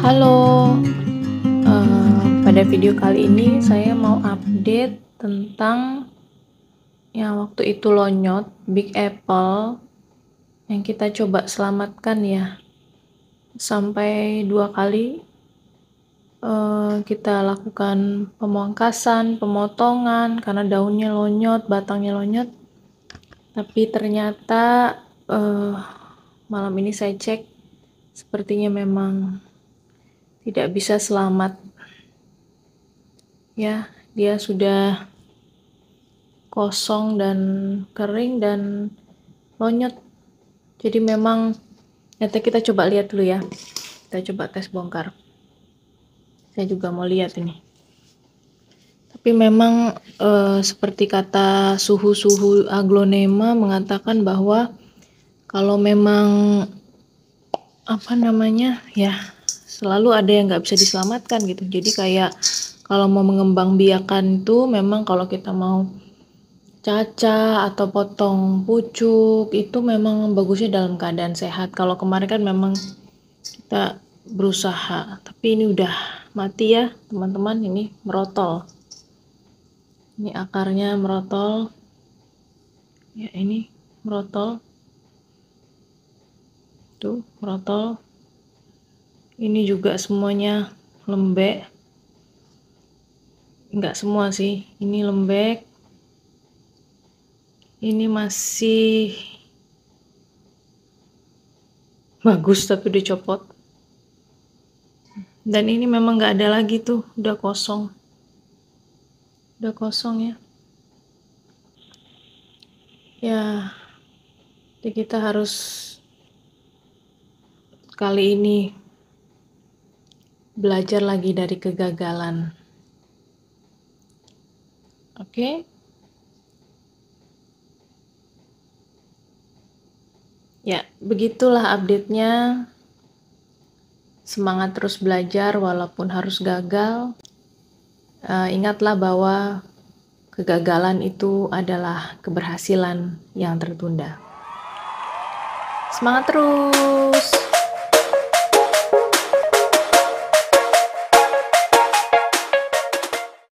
Halo, uh, pada video kali ini saya mau update tentang yang waktu itu lonyot Big Apple yang kita coba selamatkan ya sampai dua kali uh, kita lakukan pemangkasan, pemotongan karena daunnya lonyot, batangnya lonyot. Tapi ternyata uh, malam ini saya cek sepertinya memang tidak bisa selamat. Ya, dia sudah kosong dan kering dan lonyot. Jadi memang nanti kita coba lihat dulu ya. Kita coba tes bongkar. Saya juga mau lihat ini. Tapi memang e, seperti kata suhu-suhu aglonema mengatakan bahwa kalau memang apa namanya ya selalu ada yang nggak bisa diselamatkan gitu jadi kayak kalau mau mengembang biakan itu memang kalau kita mau caca atau potong pucuk itu memang bagusnya dalam keadaan sehat kalau kemarin kan memang kita berusaha tapi ini udah mati ya teman-teman ini merotol ini akarnya merotol ya ini merotol tuh merotol ini juga semuanya lembek enggak semua sih ini lembek ini masih bagus tapi dicopot dan ini memang nggak ada lagi tuh udah kosong udah kosong ya ya jadi kita harus kali ini belajar lagi dari kegagalan. Oke. Okay? Ya, begitulah update-nya. Semangat terus belajar walaupun harus gagal. Uh, ingatlah bahwa kegagalan itu adalah keberhasilan yang tertunda. Semangat terus!